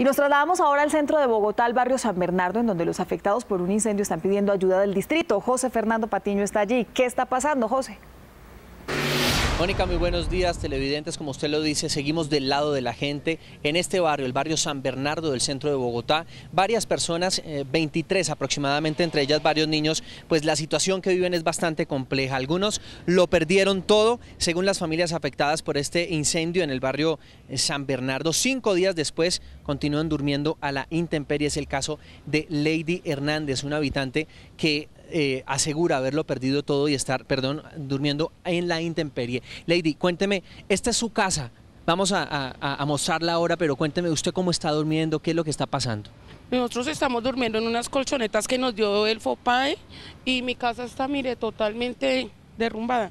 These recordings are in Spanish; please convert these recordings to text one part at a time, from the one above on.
Y nos trasladamos ahora al centro de Bogotá, al barrio San Bernardo, en donde los afectados por un incendio están pidiendo ayuda del distrito. José Fernando Patiño está allí. ¿Qué está pasando, José? Mónica, muy buenos días, televidentes. Como usted lo dice, seguimos del lado de la gente. En este barrio, el barrio San Bernardo del centro de Bogotá, varias personas, 23 eh, aproximadamente, entre ellas varios niños, pues la situación que viven es bastante compleja. Algunos lo perdieron todo, según las familias afectadas por este incendio en el barrio eh, San Bernardo. Cinco días después continúan durmiendo a la intemperie. Es el caso de Lady Hernández, una habitante que eh, asegura haberlo perdido todo y estar, perdón, durmiendo en la intemperie. Lady, cuénteme, esta es su casa, vamos a, a, mostrarla ahora, pero cuénteme usted cómo está durmiendo, qué es lo que está pasando. Nosotros estamos durmiendo en unas colchonetas que nos dio el FOPAE y mi casa está, mire, totalmente derrumbada.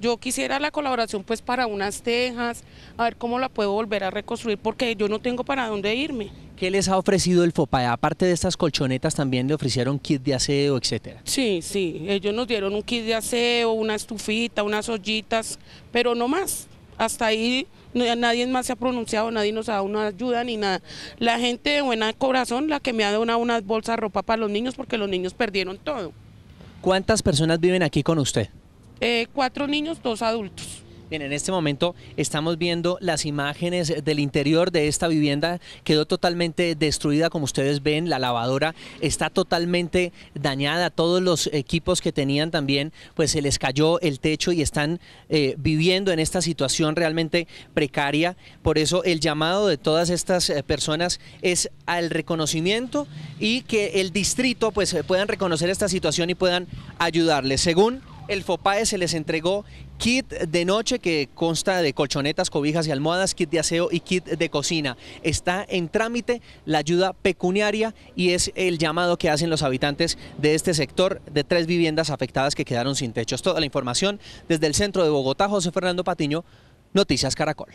Yo quisiera la colaboración pues para unas tejas, a ver cómo la puedo volver a reconstruir porque yo no tengo para dónde irme. ¿Qué les ha ofrecido el fopa e? Aparte de estas colchonetas, ¿también le ofrecieron kit de aseo, etcétera? Sí, sí, ellos nos dieron un kit de aseo, una estufita, unas ollitas, pero no más. Hasta ahí nadie más se ha pronunciado, nadie nos ha dado una ayuda ni nada. La gente de buena corazón, la que me ha dado una, unas bolsas de ropa para los niños, porque los niños perdieron todo. ¿Cuántas personas viven aquí con usted? Eh, cuatro niños, dos adultos. Bien, en este momento estamos viendo las imágenes del interior de esta vivienda. Quedó totalmente destruida, como ustedes ven, la lavadora está totalmente dañada. Todos los equipos que tenían también, pues se les cayó el techo y están eh, viviendo en esta situación realmente precaria. Por eso el llamado de todas estas eh, personas es al reconocimiento y que el distrito pues puedan reconocer esta situación y puedan ayudarles. Según el FOPAE se les entregó kit de noche que consta de colchonetas, cobijas y almohadas, kit de aseo y kit de cocina. Está en trámite la ayuda pecuniaria y es el llamado que hacen los habitantes de este sector de tres viviendas afectadas que quedaron sin techos. toda la información desde el centro de Bogotá, José Fernando Patiño, Noticias Caracol.